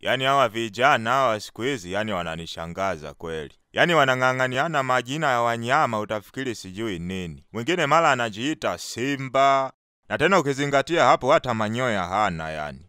Yaani hawa vijana hawa siku hizi yani wananishangaza kweli. yani wanang'ang'aniana majina ya wanyama utafikiri sijui nini. Mwingine mara anajiita simba, na tena ukizingatia hapo hata manyoya hana yani.